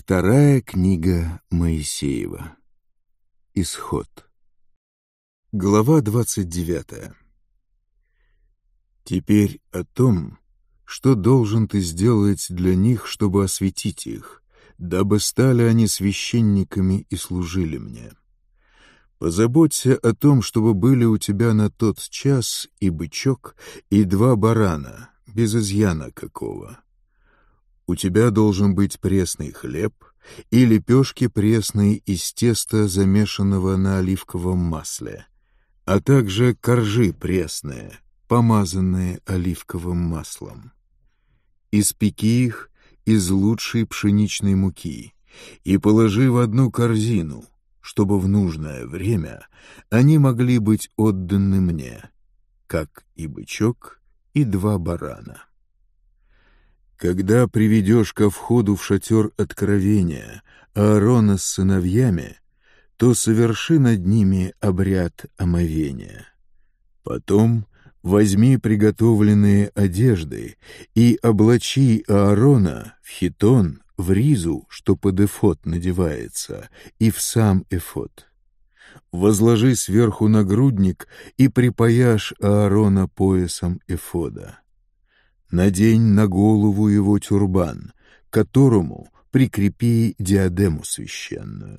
Вторая книга Моисеева. Исход. Глава 29. Теперь о том, что должен ты сделать для них, чтобы осветить их, дабы стали они священниками и служили мне. Позаботься о том, чтобы были у тебя на тот час и бычок, и два барана, без изъяна какого, у тебя должен быть пресный хлеб и лепешки пресные из теста, замешанного на оливковом масле, а также коржи пресные, помазанные оливковым маслом. Испеки их из лучшей пшеничной муки и положи в одну корзину, чтобы в нужное время они могли быть отданы мне, как и бычок, и два барана. Когда приведешь ко входу в шатер откровения Аарона с сыновьями, то соверши над ними обряд омовения. Потом возьми приготовленные одежды и облачи Аарона в хитон, в ризу, что под эфот надевается, и в сам эфот. Возложи сверху нагрудник и припаяшь Аарона поясом эфода. Надень на голову его тюрбан, к которому прикрепи диадему священную.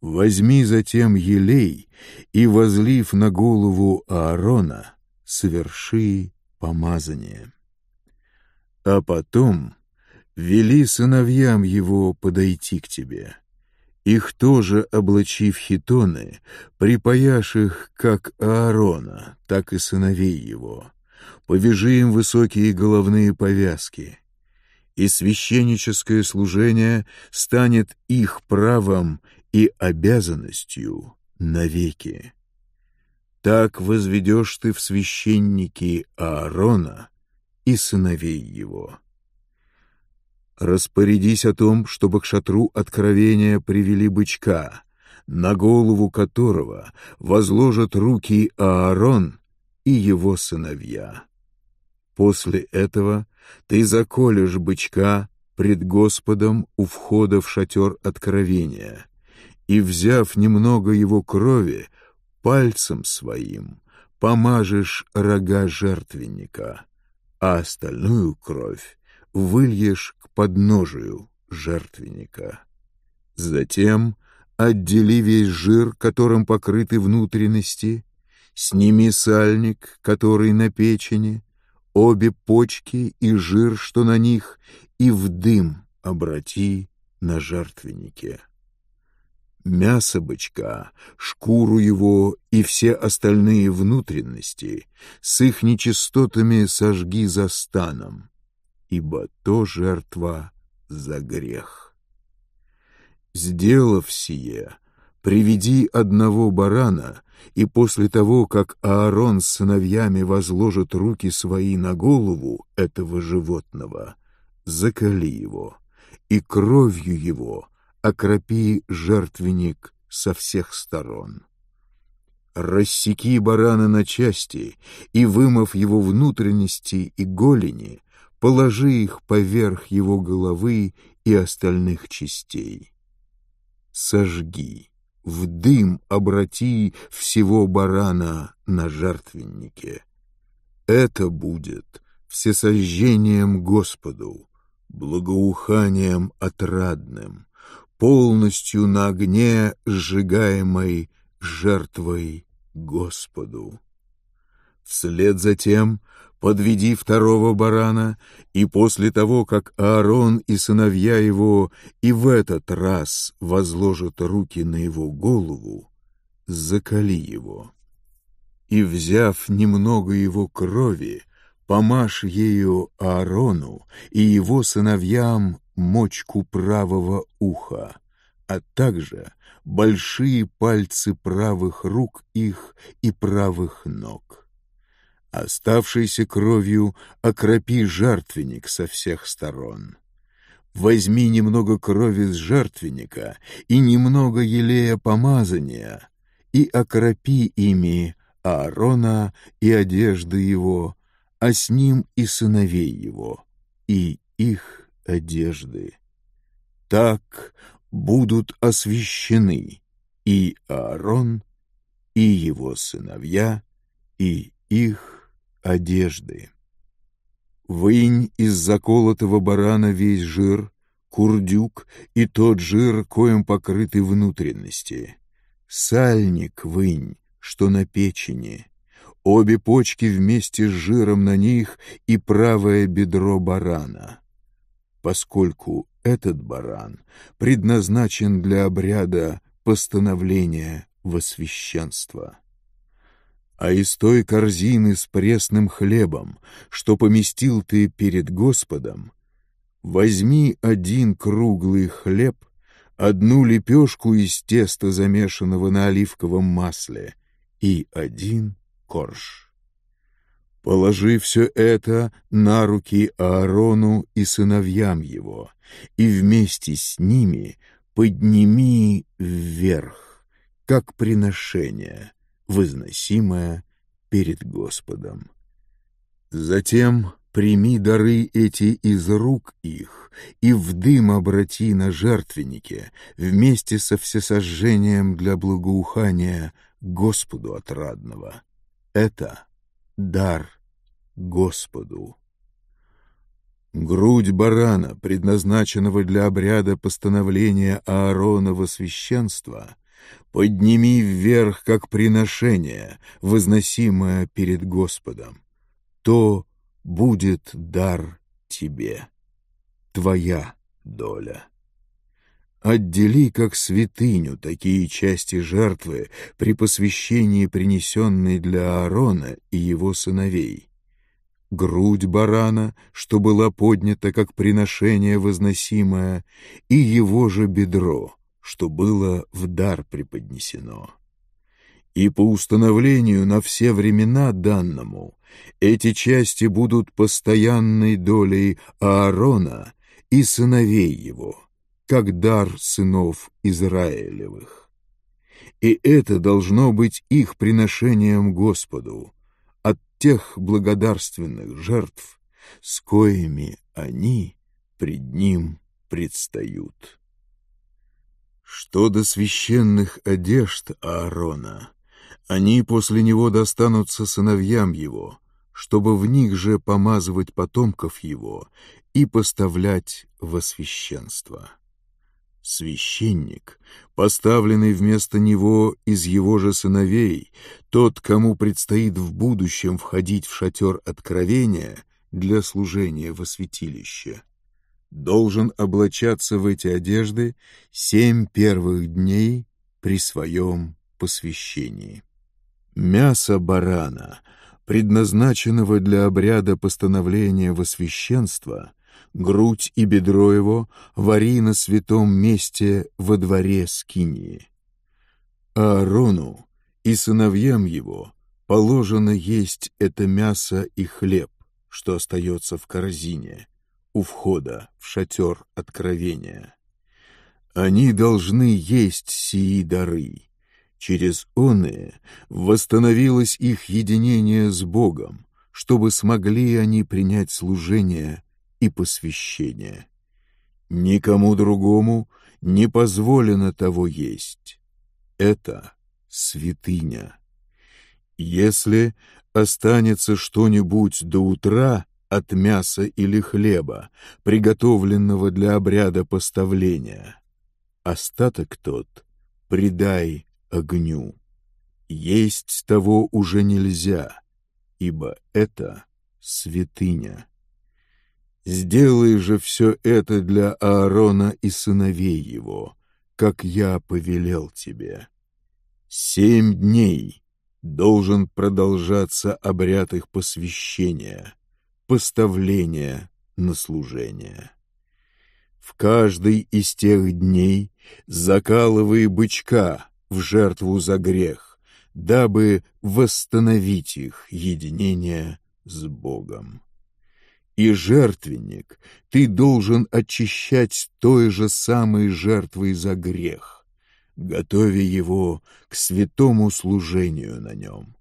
Возьми затем елей и, возлив на голову Аарона, соверши помазание. А потом вели сыновьям его подойти к тебе. Их тоже облачив хитоны, припаяш их как Аарона, так и сыновей его, повяжи им высокие головные повязки, и священническое служение станет их правом и обязанностью навеки. Так возведешь ты в священники Аарона и сыновей его. Распорядись о том, чтобы к шатру откровения привели бычка, на голову которого возложат руки Аарон и его сыновья. После этого ты заколешь бычка пред Господом у входа в шатер откровения, и, взяв немного его крови, пальцем своим помажешь рога жертвенника, а остальную кровь выльешь к подножию жертвенника. Затем отдели весь жир, которым покрыты внутренности, Сними сальник, который на печени, обе почки и жир, что на них, и в дым обрати на жертвеннике. Мясо бычка, шкуру его и все остальные внутренности с их нечистотами сожги за станом, ибо то жертва за грех. Сделав сие, приведи одного барана — и после того, как Аарон с сыновьями возложат руки свои на голову этого животного, закали его, и кровью его окропи жертвенник со всех сторон. Рассеки барана на части и, вымов его внутренности и голени, положи их поверх его головы и остальных частей. Сожги в дым обрати всего барана на жертвеннике. Это будет всесожжением Господу, благоуханием отрадным, полностью на огне сжигаемой жертвой Господу. Вслед за тем подведи второго барана, и после того, как Аарон и сыновья его и в этот раз возложат руки на его голову, закали его. И, взяв немного его крови, помажь ею Аарону и его сыновьям мочку правого уха, а также большие пальцы правых рук их и правых ног Оставшейся кровью окропи жертвенник со всех сторон. Возьми немного крови с жертвенника и немного елея помазания, и окропи ими Аарона и одежды его, а с ним и сыновей его, и их одежды. Так будут освящены и Аарон, и его сыновья, и их одежды. Вынь из заколотого барана весь жир, курдюк и тот жир, коем покрыты внутренности. Сальник вынь, что на печени. Обе почки вместе с жиром на них и правое бедро барана. Поскольку этот баран предназначен для обряда постановления во священство а из той корзины с пресным хлебом, что поместил ты перед Господом, возьми один круглый хлеб, одну лепешку из теста, замешанного на оливковом масле, и один корж. Положи все это на руки Аарону и сыновьям его, и вместе с ними подними вверх, как приношение, возносимое перед Господом. Затем прими дары эти из рук их и в дым обрати на жертвеннике вместе со всесожжением для благоухания Господу отрадного. Это дар Господу. Грудь барана, предназначенного для обряда постановления Ааронова священства, Подними вверх, как приношение, возносимое перед Господом. То будет дар тебе, твоя доля. Отдели как святыню такие части жертвы при посвящении, принесенной для Аарона и его сыновей. Грудь барана, что была поднята как приношение возносимое, и его же бедро — что было в дар преподнесено. И по установлению на все времена данному эти части будут постоянной долей Аарона и сыновей его, как дар сынов Израилевых. И это должно быть их приношением Господу от тех благодарственных жертв, с коими они пред Ним предстают. Что до священных одежд Аарона, они после него достанутся сыновьям его, чтобы в них же помазывать потомков его и поставлять во священство. Священник, поставленный вместо него из его же сыновей, тот, кому предстоит в будущем входить в шатер откровения для служения во святилище — должен облачаться в эти одежды семь первых дней при своем посвящении. Мясо барана, предназначенного для обряда постановления во священство, грудь и бедро его вари на святом месте во дворе скинии. Аарону и сыновьям его положено есть это мясо и хлеб, что остается в корзине, у входа в шатер откровения. Они должны есть сии дары. Через оные восстановилось их единение с Богом, чтобы смогли они принять служение и посвящение. Никому другому не позволено того есть. Это святыня. Если останется что-нибудь до утра, от мяса или хлеба, приготовленного для обряда поставления. Остаток тот предай огню. Есть того уже нельзя, ибо это святыня. Сделай же все это для Аарона и сыновей его, как я повелел тебе. Семь дней должен продолжаться обряд их посвящения — поставления на служение. В каждый из тех дней закалывай бычка в жертву за грех, дабы восстановить их единение с Богом. И жертвенник ты должен очищать той же самой жертвой за грех, готовя его к святому служению на нем.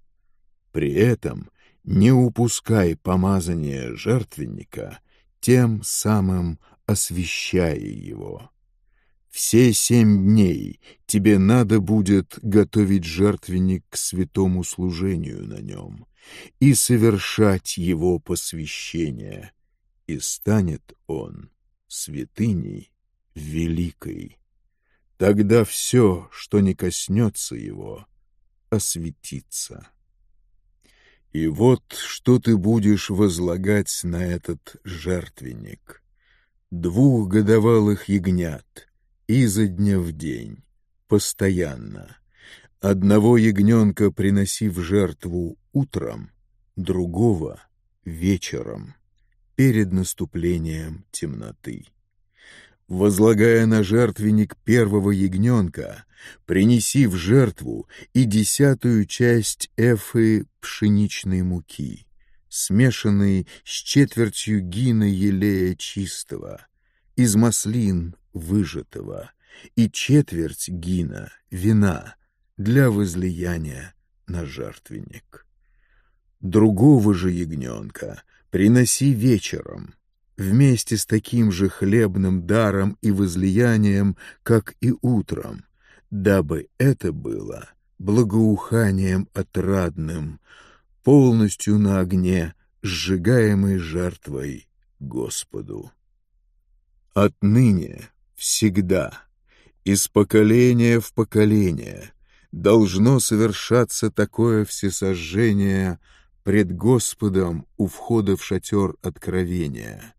При этом не упускай помазание жертвенника, тем самым освящая его. Все семь дней тебе надо будет готовить жертвенник к святому служению на нем и совершать его посвящение, и станет он святыней великой. Тогда все, что не коснется его, осветится. И вот что ты будешь возлагать на этот жертвенник. Двух годовалых ягнят, изо дня в день, постоянно. Одного ягненка приноси в жертву утром, другого — вечером, перед наступлением темноты возлагая на жертвенник первого ягненка, принеси в жертву и десятую часть эфы пшеничной муки, смешанной с четвертью гина елея чистого, из маслин выжатого, и четверть гина вина для возлияния на жертвенник. Другого же ягненка приноси вечером — вместе с таким же хлебным даром и возлиянием, как и утром, дабы это было благоуханием отрадным, полностью на огне, сжигаемой жертвой Господу. Отныне, всегда, из поколения в поколение должно совершаться такое всесожжение пред Господом у входа в шатер откровения —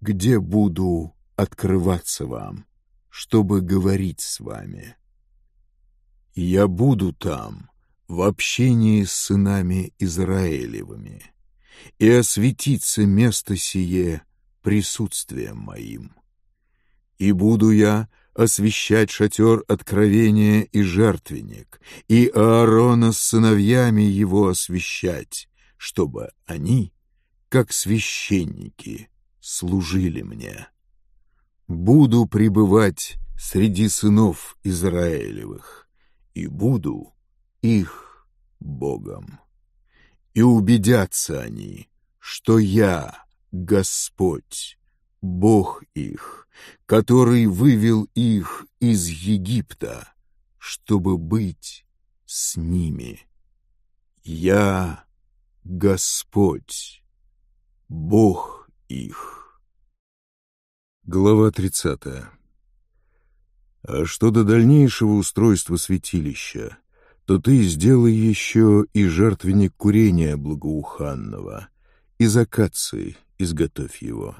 где буду открываться вам, чтобы говорить с вами. Я буду там, в общении с сынами Израилевыми, и осветится место сие присутствием моим. И буду я освещать шатер откровения и жертвенник, и Аарона с сыновьями его освещать, чтобы они, как священники, служили мне. Буду пребывать среди сынов Израилевых, и буду их Богом. И убедятся они, что я Господь, Бог их, который вывел их из Египта, чтобы быть с ними. Я Господь, Бог их. Глава 30. А что до дальнейшего устройства святилища, то ты сделай еще и жертвенник курения благоуханного, и акации изготовь его.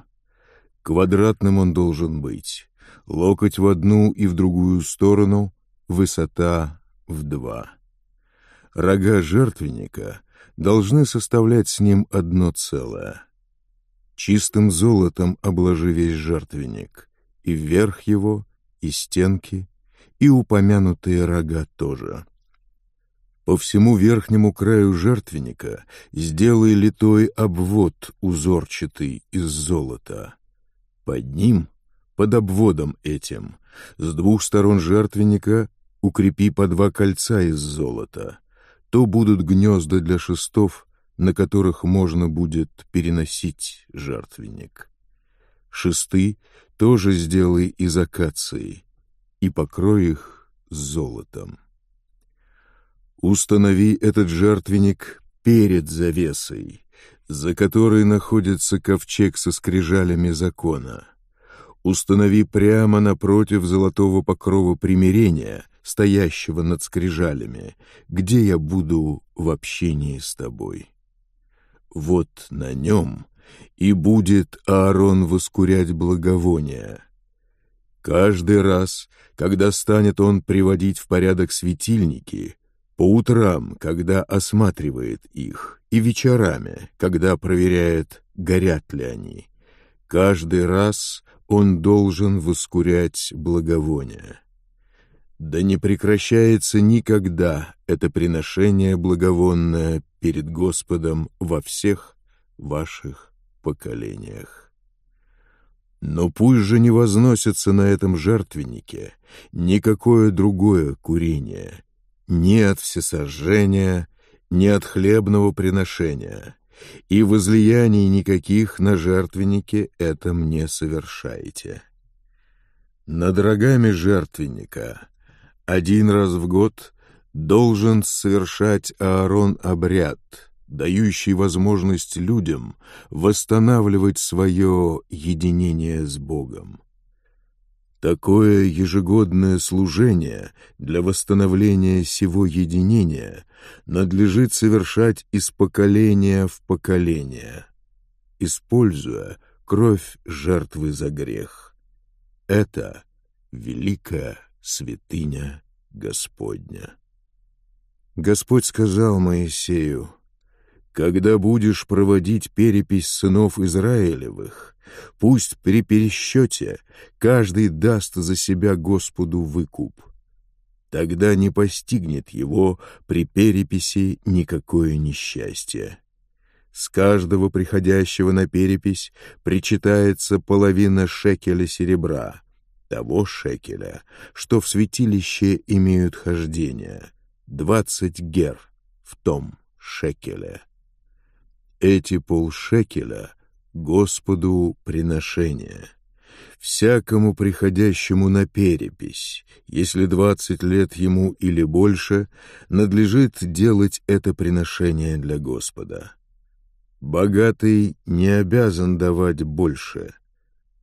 Квадратным он должен быть, локоть в одну и в другую сторону, высота в два. Рога жертвенника должны составлять с ним одно целое — чистым золотом обложи весь жертвенник, и верх его, и стенки, и упомянутые рога тоже. По всему верхнему краю жертвенника сделай литой обвод узорчатый из золота. Под ним, под обводом этим, с двух сторон жертвенника укрепи по два кольца из золота. То будут гнезда для шестов на которых можно будет переносить жертвенник. Шесты тоже сделай из акации и покрой их золотом. Установи этот жертвенник перед завесой, за которой находится ковчег со скрижалями закона. Установи прямо напротив золотого покрова примирения, стоящего над скрижалями, где я буду в общении с тобой вот на нем и будет Аарон воскурять благовония. Каждый раз, когда станет он приводить в порядок светильники, по утрам, когда осматривает их, и вечерами, когда проверяет, горят ли они, каждый раз он должен воскурять благовония. Да не прекращается никогда это приношение благовонное перед Господом во всех ваших поколениях. Но пусть же не возносится на этом жертвеннике никакое другое курение, ни от всесожжения, ни от хлебного приношения, и возлияний никаких на жертвеннике этом не совершаете. Над рогами жертвенника один раз в год — должен совершать Аарон обряд, дающий возможность людям восстанавливать свое единение с Богом. Такое ежегодное служение для восстановления сего единения надлежит совершать из поколения в поколение, используя кровь жертвы за грех. Это великая святыня Господня. Господь сказал Моисею, «Когда будешь проводить перепись сынов Израилевых, пусть при пересчете каждый даст за себя Господу выкуп. Тогда не постигнет его при переписи никакое несчастье. С каждого приходящего на перепись причитается половина шекеля серебра, того шекеля, что в святилище имеют хождение» Двадцать гер в том шекеле. Эти полшекеля Господу приношение. Всякому приходящему на перепись, если двадцать лет ему или больше, надлежит делать это приношение для Господа. Богатый не обязан давать больше,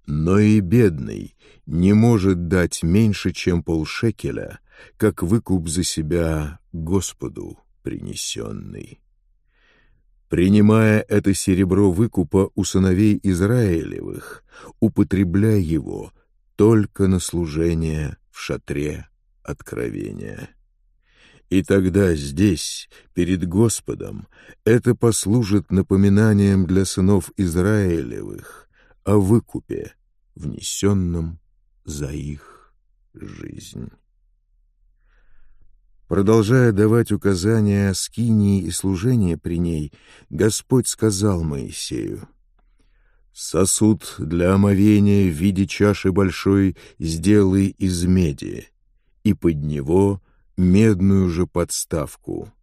но и бедный не может дать меньше, чем полшекеля — как выкуп за себя Господу принесенный. Принимая это серебро выкупа у сыновей Израилевых, употребляй его только на служение в шатре откровения. И тогда здесь, перед Господом, это послужит напоминанием для сынов Израилевых о выкупе, внесенном за их жизнь. Продолжая давать указания о скинии и служении при ней, Господь сказал Моисею, «Сосуд для омовения в виде чаши большой сделай из меди, и под него медную же подставку.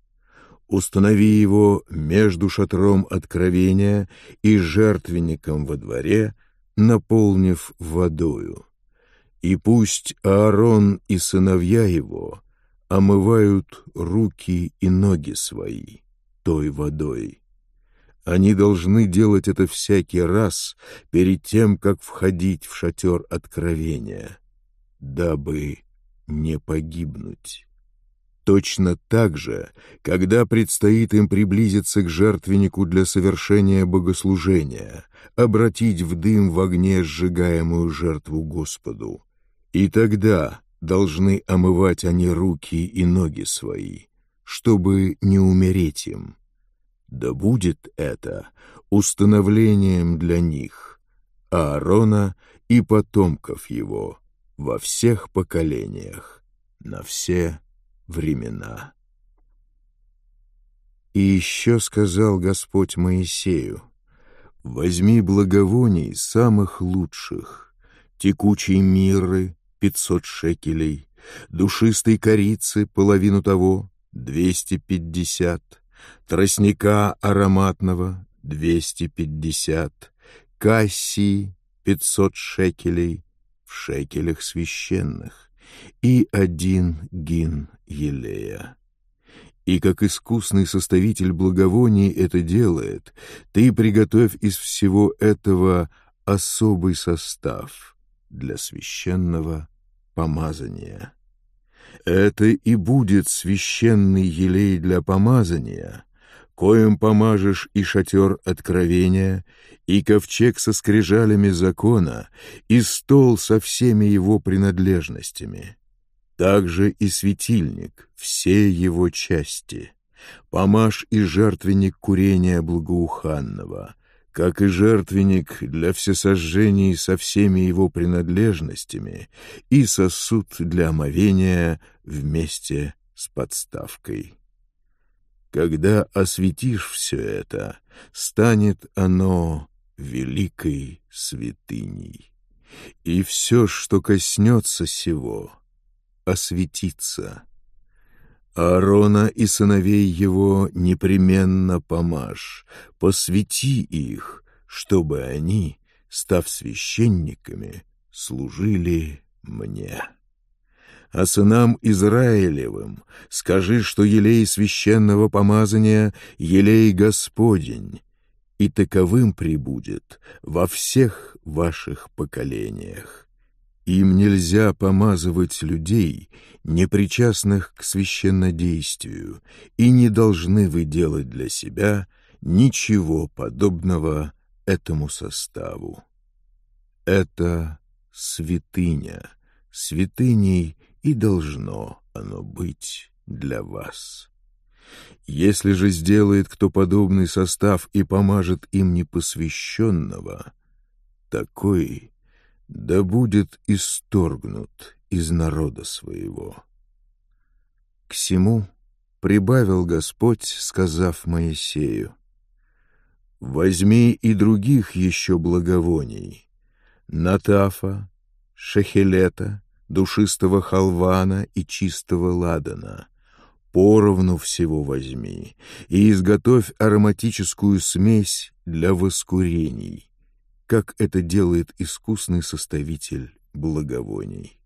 Установи его между шатром откровения и жертвенником во дворе, наполнив водою. И пусть Аарон и сыновья его — омывают руки и ноги свои той водой. Они должны делать это всякий раз перед тем, как входить в шатер откровения, дабы не погибнуть. Точно так же, когда предстоит им приблизиться к жертвеннику для совершения богослужения, обратить в дым в огне сжигаемую жертву Господу. И тогда должны омывать они руки и ноги свои, чтобы не умереть им. Да будет это установлением для них, Аарона и потомков его во всех поколениях, на все времена. И еще сказал Господь Моисею, «Возьми благовоний самых лучших, текучей миры пятьсот шекелей, душистой корицы половину того, двести пятьдесят, тростника ароматного двести пятьдесят, кассии пятьсот шекелей в шекелях священных и один гин елея. И как искусный составитель благовоний это делает, ты приготовь из всего этого особый состав для священного помазания. Это и будет священный елей для помазания, коим помажешь и шатер откровения, и ковчег со скрижалями закона, и стол со всеми его принадлежностями. Также и светильник, все его части. Помажь и жертвенник курения благоуханного, как и жертвенник для всесожжений со всеми его принадлежностями и сосуд для омовения вместе с подставкой. Когда осветишь все это, станет оно великой святыней, и все, что коснется сего, осветится. Аарона и сыновей его непременно помажь, посвяти их, чтобы они, став священниками, служили мне. А сынам Израилевым скажи, что елей священного помазания — елей Господень, и таковым прибудет во всех ваших поколениях. Им нельзя помазывать людей, непричастных к священнодействию, и не должны вы делать для себя ничего подобного этому составу. Это святыня, святыней и должно оно быть для вас. Если же сделает кто подобный состав и помажет им непосвященного, такой — да будет исторгнут из народа своего. К сему прибавил Господь, сказав Моисею, «Возьми и других еще благовоний, Натафа, Шахилета, душистого халвана и чистого ладана. Поровну всего возьми и изготовь ароматическую смесь для воскурений» как это делает искусный составитель благовоний.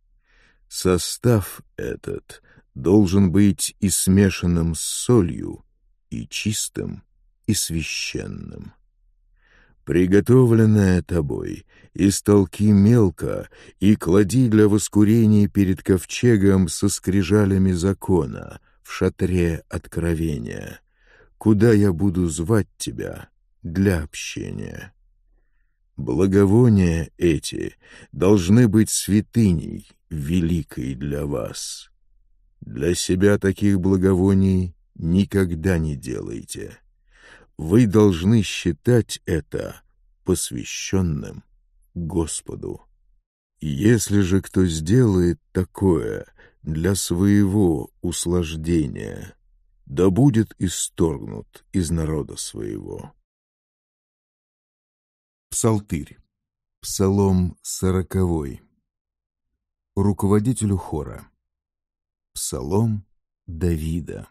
Состав этот должен быть и смешанным с солью, и чистым, и священным. Приготовленное тобой, истолки мелко и клади для воскурения перед ковчегом со скрижалями закона в шатре откровения, куда я буду звать тебя для общения». Благовония эти должны быть святыней, великой для вас. Для себя таких благовоний никогда не делайте. Вы должны считать это посвященным Господу. Если же кто сделает такое для своего услаждения, да будет исторгнут из народа своего. Псалтырь. Псалом сороковой. Руководителю хора. Псалом Давида.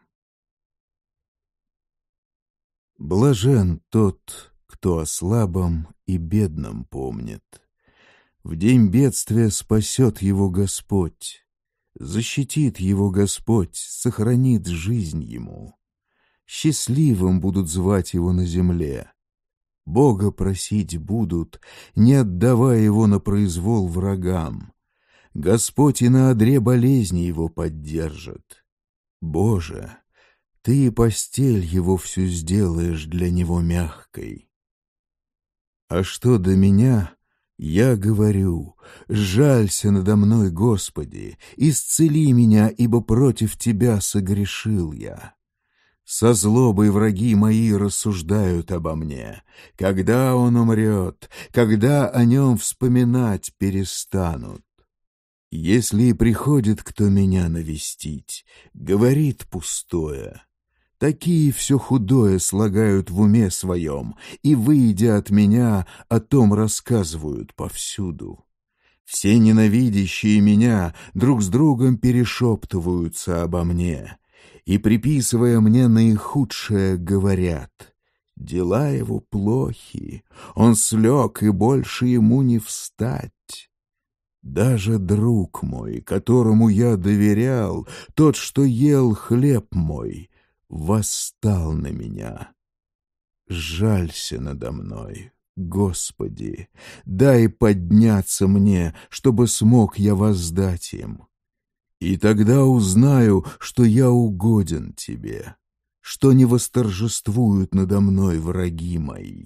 Блажен тот, кто о слабом и бедном помнит. В день бедствия спасет его Господь. Защитит его Господь, сохранит жизнь ему. Счастливым будут звать его на земле — Бога просить будут, не отдавая его на произвол врагам. Господь и на одре болезни его поддержит. Боже, Ты и постель его всю сделаешь для него мягкой. А что до меня, я говорю, жалься надо мной, Господи, исцели меня, ибо против Тебя согрешил я. Со злобой враги мои рассуждают обо мне. Когда он умрет, когда о нем вспоминать перестанут. Если и приходит кто меня навестить, говорит пустое. Такие все худое слагают в уме своем, и, выйдя от меня, о том рассказывают повсюду. Все ненавидящие меня друг с другом перешептываются обо мне и, приписывая мне наихудшее, говорят, дела его плохи, он слег, и больше ему не встать. Даже друг мой, которому я доверял, тот, что ел хлеб мой, восстал на меня. Жалься надо мной, Господи, дай подняться мне, чтобы смог я воздать им. И тогда узнаю, что я угоден тебе, что не восторжествуют надо мной враги мои.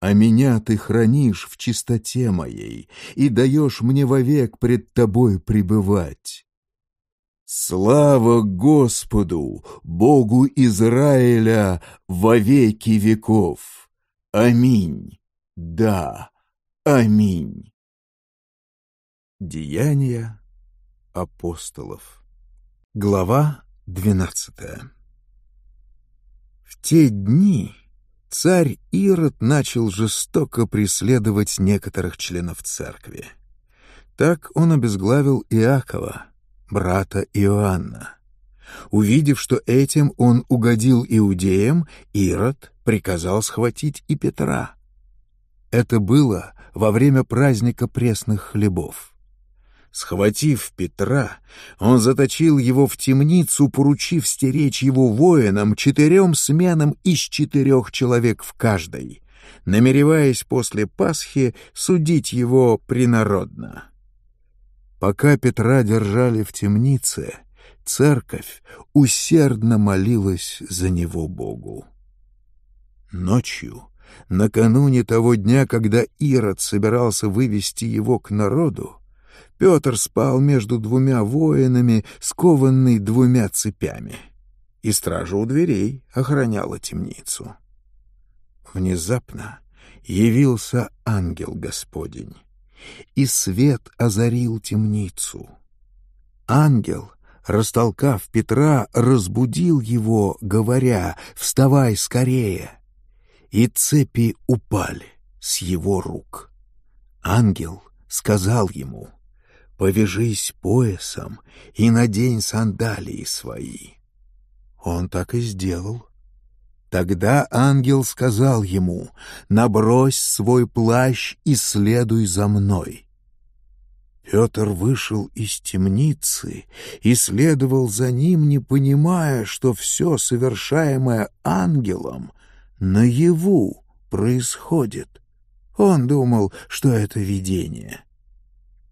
А меня ты хранишь в чистоте моей и даешь мне вовек пред тобой пребывать. Слава Господу, Богу Израиля, во веки веков! Аминь! Да, аминь! Деяния апостолов. Глава 12 В те дни царь Ирод начал жестоко преследовать некоторых членов церкви. Так он обезглавил Иакова, брата Иоанна. Увидев, что этим он угодил иудеям, Ирод приказал схватить и Петра. Это было во время праздника пресных хлебов. Схватив Петра, он заточил его в темницу, поручив стеречь его воинам четырем сменам из четырех человек в каждой, намереваясь после Пасхи судить его принародно. Пока Петра держали в темнице, церковь усердно молилась за него Богу. Ночью, накануне того дня, когда Ирод собирался вывести его к народу, Петр спал между двумя воинами, скованный двумя цепями. И стража у дверей охраняла темницу. Внезапно явился ангел Господень, и свет озарил темницу. Ангел, растолкав Петра, разбудил его, говоря «Вставай скорее!» И цепи упали с его рук. Ангел сказал ему — повяжись поясом и надень сандалии свои». Он так и сделал. Тогда ангел сказал ему, «Набрось свой плащ и следуй за мной». Петр вышел из темницы и следовал за ним, не понимая, что все, совершаемое ангелом, наяву происходит. Он думал, что это видение.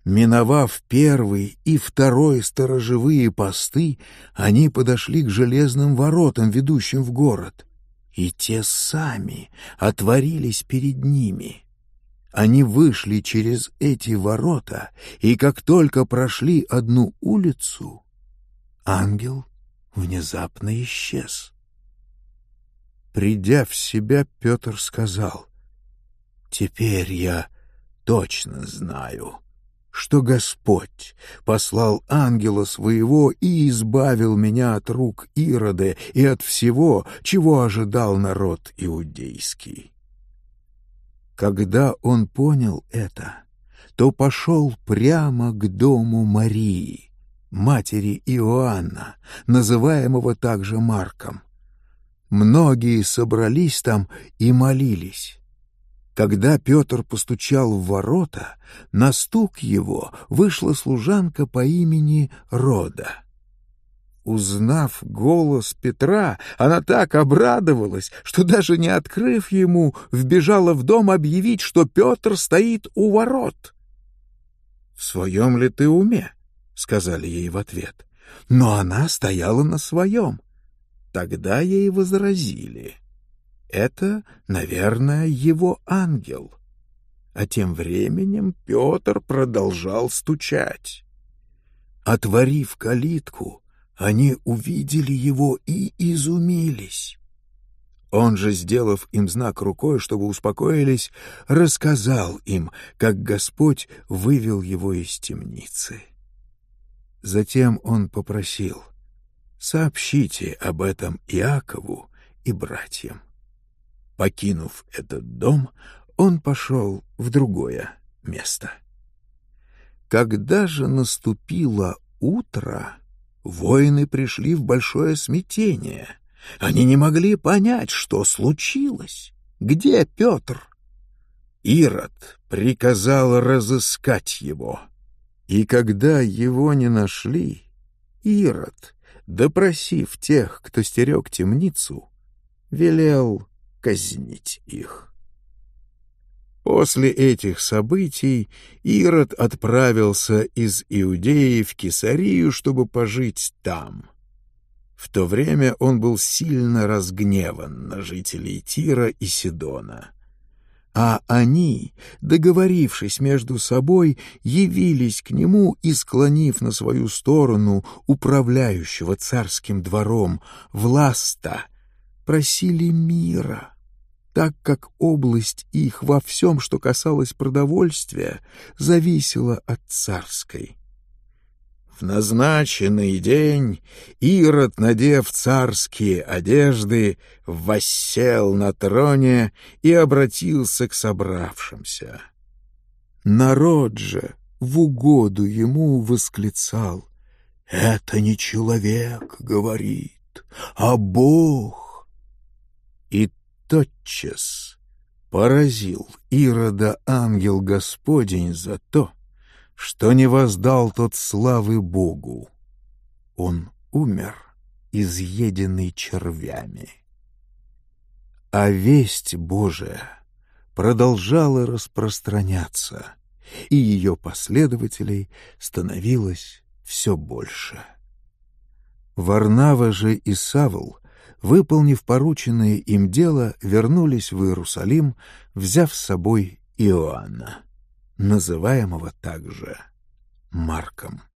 Миновав первый и второй сторожевые посты, они подошли к железным воротам, ведущим в город, и те сами отворились перед ними. Они вышли через эти ворота, и как только прошли одну улицу, ангел внезапно исчез. Придя в себя, Петр сказал, «Теперь я точно знаю» что Господь послал ангела своего и избавил меня от рук Ироды и от всего, чего ожидал народ иудейский. Когда он понял это, то пошел прямо к дому Марии, матери Иоанна, называемого также Марком. Многие собрались там и молились. Когда Петр постучал в ворота, на стук его вышла служанка по имени Рода. Узнав голос Петра, она так обрадовалась, что даже не открыв ему, вбежала в дом объявить, что Петр стоит у ворот. «В своем ли ты уме?» — сказали ей в ответ. Но она стояла на своем. Тогда ей возразили — это, наверное, его ангел. А тем временем Петр продолжал стучать. Отворив калитку, они увидели его и изумились. Он же, сделав им знак рукой, чтобы успокоились, рассказал им, как Господь вывел его из темницы. Затем он попросил, «Сообщите об этом Иакову и братьям». Покинув этот дом, он пошел в другое место. Когда же наступило утро, воины пришли в большое смятение. Они не могли понять, что случилось. Где Петр? Ирод приказал разыскать его. И когда его не нашли, Ирод, допросив тех, кто стерег темницу, велел казнить их. После этих событий Ирод отправился из Иудеи в Кесарию, чтобы пожить там. В то время он был сильно разгневан на жителей Тира и Сидона. А они, договорившись между собой, явились к нему и, склонив на свою сторону управляющего царским двором власта, — просили мира, так как область их во всем, что касалось продовольствия, зависела от царской. В назначенный день Ирод, надев царские одежды, воссел на троне и обратился к собравшимся. Народ же в угоду ему восклицал «Это не человек, — говорит, — а Бог!» тотчас поразил Ирода ангел Господень за то, что не воздал тот славы Богу. Он умер, изъеденный червями. А весть Божия продолжала распространяться, и ее последователей становилось все больше. Варнава же и Савл — выполнив порученное им дело, вернулись в Иерусалим, взяв с собой Иоанна, называемого также Марком.